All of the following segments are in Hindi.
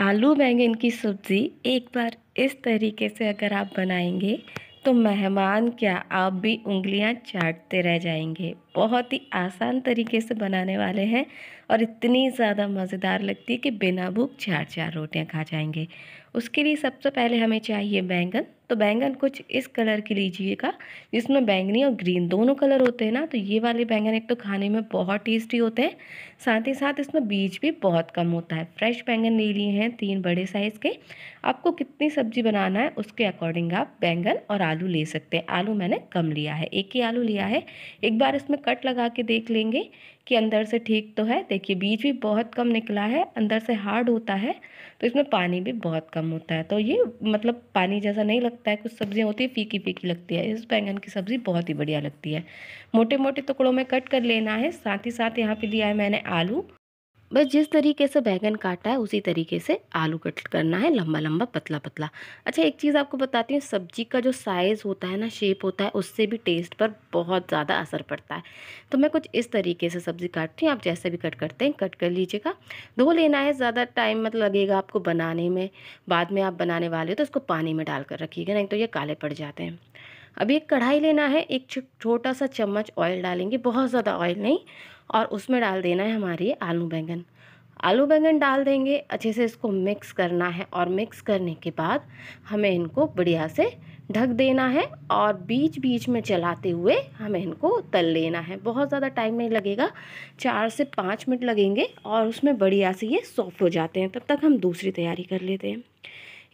आलू बैंगन की सब्ज़ी एक बार इस तरीके से अगर आप बनाएंगे तो मेहमान क्या आप भी उंगलियां चाटते रह जाएंगे बहुत ही आसान तरीके से बनाने वाले हैं और इतनी ज़्यादा मज़ेदार लगती है कि बिना भूख चार चार रोटियां खा जाएंगे उसके लिए सबसे पहले हमें चाहिए बैंगन तो बैंगन कुछ इस कलर की लीजिएगा जिसमें बैंगनी और ग्रीन दोनों कलर होते हैं ना तो ये वाले बैंगन एक तो खाने में बहुत टेस्टी होते हैं साथ ही साथ इसमें बीज भी बहुत कम होता है फ्रेश बैंगन ले लिए हैं तीन बड़े साइज़ के आपको कितनी सब्जी बनाना है उसके अकॉर्डिंग आप बैंगन और आलू ले सकते हैं आलू मैंने कम लिया है एक ही आलू लिया है एक बार इसमें कट लगा के देख लेंगे कि अंदर से ठीक तो है देखिए बीज भी बहुत कम निकला है अंदर से हार्ड होता है तो इसमें पानी भी बहुत कम होता है तो ये मतलब पानी जैसा नहीं लगता है कुछ सब्ज़ियाँ होती है फीकी फीकी लगती है इस बैंगन की सब्ज़ी बहुत ही बढ़िया लगती है मोटे मोटे टुकड़ों में कट कर लेना है साथ ही साथ यहाँ पर लिया है मैंने आलू बस जिस तरीके से बैंगन काटा है उसी तरीके से आलू कट करना है लंबा लंबा पतला पतला अच्छा एक चीज़ आपको बताती हूँ सब्जी का जो साइज़ होता है ना शेप होता है उससे भी टेस्ट पर बहुत ज़्यादा असर पड़ता है तो मैं कुछ इस तरीके से सब्ज़ी काटती हूँ आप जैसे भी कट करते हैं कट कर लीजिएगा धो लेना है ज़्यादा टाइम मत लगेगा आपको बनाने में बाद में आप बनाने वाले हो तो उसको पानी में डाल कर रखिएगा नहीं तो ये काले पड़ जाते हैं अब एक कढ़ाई लेना है एक छोटा सा चम्मच ऑयल डालेंगे बहुत ज़्यादा ऑयल नहीं और उसमें डाल देना है हमारे आलू बैंगन आलू बैंगन डाल देंगे अच्छे से इसको मिक्स करना है और मिक्स करने के बाद हमें इनको बढ़िया से ढक देना है और बीच बीच में चलाते हुए हमें इनको तल लेना है बहुत ज़्यादा टाइम नहीं लगेगा चार से पाँच मिनट लगेंगे और उसमें बढ़िया से ये सॉफ्ट हो जाते हैं तब तक हम दूसरी तैयारी कर लेते हैं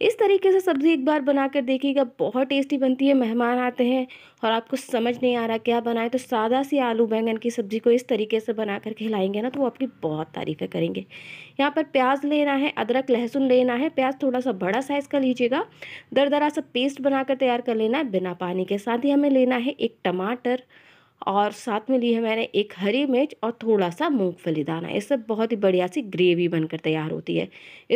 इस तरीके से सब्ज़ी एक बार बना कर देखिएगा बहुत टेस्टी बनती है मेहमान आते हैं और आपको समझ नहीं आ रहा क्या बनाए तो सादा सी आलू बैंगन की सब्ज़ी को इस तरीके से बना कर खिलाएंगे ना तो वो आपकी बहुत तारीफ़ें करेंगे यहाँ पर प्याज लेना है अदरक लहसुन लेना है प्याज थोड़ा सा बड़ा साइज़ का लीजिएगा दरा सा पेस्ट कर तैयार कर लेना है बिना पानी के साथ ही हमें लेना है एक टमाटर और साथ में ली है मैंने एक हरी मिर्च और थोड़ा सा मूंगफली दाना इससे बहुत ही बढ़िया सी ग्रेवी बनकर तैयार होती है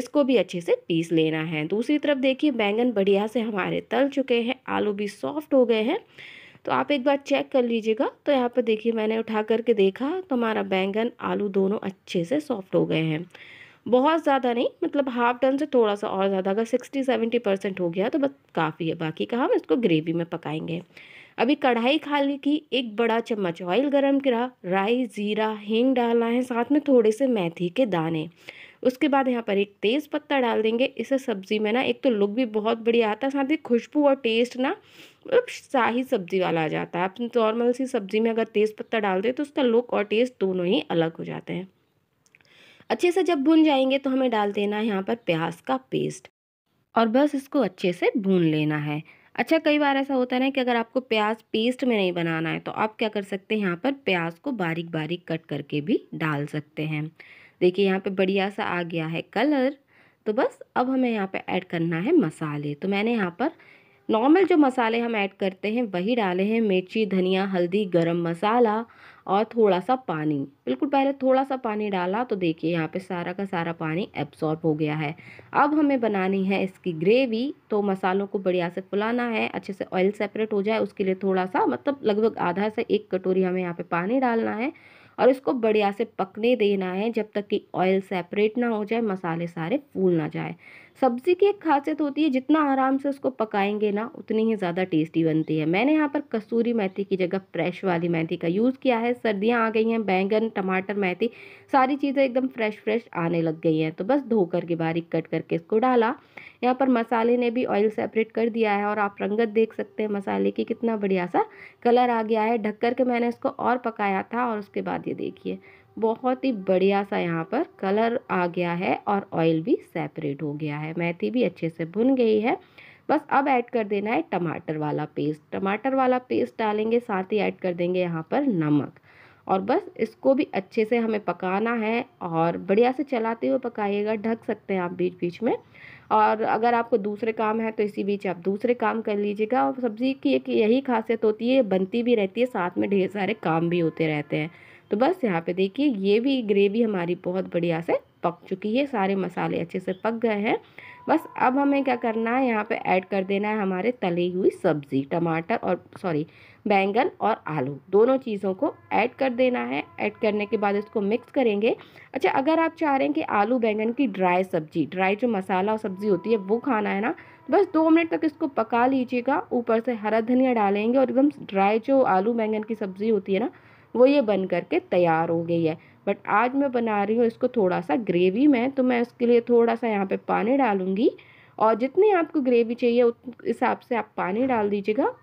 इसको भी अच्छे से पीस लेना है दूसरी तरफ देखिए बैंगन बढ़िया से हमारे तल चुके हैं आलू भी सॉफ्ट हो गए हैं तो आप एक बार चेक कर लीजिएगा तो यहाँ पर देखिए मैंने उठा करके देखा तो हमारा बैंगन आलू दोनों अच्छे से सॉफ्ट हो गए हैं बहुत ज़्यादा नहीं मतलब हाफ टन से थोड़ा सा और ज़्यादा अगर सिक्सटी सेवेंटी परसेंट हो गया तो बस काफ़ी है बाकी का हम इसको ग्रेवी में पकाएंगे अभी कढ़ाई खाली की एक बड़ा चम्मच ऑयल गरम करा राई ज़ीरा हींग डालना है साथ में थोड़े से मेथी के दाने उसके बाद यहाँ पर एक तेज़ पत्ता डाल देंगे इसे सब्ज़ी में ना एक तो लुक भी बहुत बढ़िया आता है साथ ही खुशबू और टेस्ट ना मतलब शाही सब्ज़ी वाला आ जाता है आप नॉर्मल सी सब्ज़ी में अगर तेज़ पत्ता डाल दें तो उसका लुक और टेस्ट दोनों ही अलग हो जाते हैं अच्छे से जब भून जाएंगे तो हमें डाल देना है यहाँ पर प्याज का पेस्ट और बस इसको अच्छे से भून लेना है अच्छा कई बार ऐसा होता है ना कि अगर आपको प्याज पेस्ट में नहीं बनाना है तो आप क्या कर सकते हैं यहाँ पर प्याज को बारीक बारीक कट करके भी डाल सकते हैं देखिए यहाँ पे बढ़िया सा आ गया है कलर तो बस अब हमें यहाँ पे ऐड करना है मसाले तो मैंने यहाँ पर नॉर्मल जो मसाले हम ऐड करते हैं वही डाले हैं मिर्ची धनिया हल्दी गरम मसाला और थोड़ा सा पानी बिल्कुल पहले थोड़ा सा पानी डाला तो देखिए यहाँ पे सारा का सारा पानी एब्सॉर्ब हो गया है अब हमें बनानी है इसकी ग्रेवी तो मसालों को बढ़िया से फुलाना है अच्छे से ऑयल सेपरेट हो जाए उसके लिए थोड़ा सा मतलब लगभग आधा से एक कटोरी हमें यहाँ पर पानी डालना है और इसको बढ़िया से पकने देना है जब तक कि ऑयल सेपरेट ना हो जाए मसाले सारे फूल ना जाए सब्ज़ी की एक खासियत होती है जितना आराम से उसको पकाएंगे ना उतनी ही ज़्यादा टेस्टी बनती है मैंने यहाँ पर कसूरी मेथी की जगह फ्रेश वाली मेथी का यूज़ किया है सर्दियाँ आ गई हैं बैंगन टमाटर मेथी सारी चीज़ें एकदम फ्रेश फ्रेश आने लग गई हैं तो बस धोकर के बारीक कट करके इसको डाला यहाँ पर मसाले ने भी ऑयल सेपरेट कर दिया है और आप रंगत देख सकते हैं मसाले की कितना बढ़िया सा कलर आ गया है ढक कर के मैंने इसको और पकाया था और उसके बाद ये देखिए बहुत ही बढ़िया सा यहाँ पर कलर आ गया है और ऑयल भी सेपरेट हो गया है है मेथी भी अच्छे से भुन गई है बस अब ऐड कर देना है टमाटर वाला पेस्ट टमाटर वाला पेस्ट डालेंगे साथ ही ऐड कर देंगे यहाँ पर नमक और बस इसको भी अच्छे से हमें पकाना है और बढ़िया से चलाते हुए पकाइएगा ढक सकते हैं आप बीच बीच में और अगर आपको दूसरे काम है तो इसी बीच आप दूसरे काम कर लीजिएगा और सब्ज़ी की एक यही खासियत होती है बनती भी रहती है साथ में ढेर सारे काम भी होते रहते हैं तो बस यहाँ पे देखिए ये भी ग्रेवी हमारी बहुत बढ़िया से पक चुकी है सारे मसाले अच्छे से पक गए हैं बस अब हमें क्या करना है यहाँ पे ऐड कर देना है हमारे तली हुई सब्ज़ी टमाटर और सॉरी बैंगन और आलू दोनों चीज़ों को ऐड कर देना है ऐड करने के बाद इसको मिक्स करेंगे अच्छा अगर आप चाह रहे हैं कि आलू बैंगन की ड्राई सब्जी ड्राई जो मसाला और सब्ज़ी होती है वो खाना है ना बस दो मिनट तक इसको पका लीजिएगा ऊपर से हरा धनिया डालेंगे और एकदम ड्राई जो आलू बैंगन की सब्ज़ी होती है ना वो ये बन करके तैयार हो गई है बट आज मैं बना रही हूँ इसको थोड़ा सा ग्रेवी में तो मैं उसके लिए थोड़ा सा यहाँ पे पानी डालूँगी और जितनी आपको ग्रेवी चाहिए उस हिसाब से आप पानी डाल दीजिएगा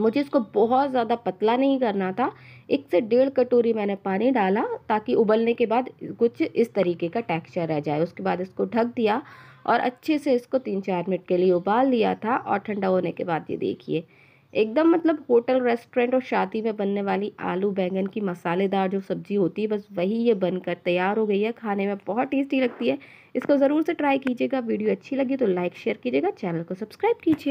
मुझे इसको बहुत ज़्यादा पतला नहीं करना था एक से डेढ़ कटोरी मैंने पानी डाला ताकि उबलने के बाद कुछ इस तरीके का टेक्सचर रह जाए उसके बाद इसको ढक दिया और अच्छे से इसको तीन चार मिनट के लिए उबाल लिया था और ठंडा होने के बाद ये देखिए एकदम मतलब होटल रेस्टोरेंट और शादी में बनने वाली आलू बैंगन की मसालेदार जो सब्ज़ी होती है बस वही ये बनकर तैयार हो गई है खाने में बहुत टेस्टी लगती है इसको ज़रूर से ट्राई कीजिएगा वीडियो अच्छी लगी तो लाइक शेयर कीजिएगा चैनल को सब्सक्राइब कीजिए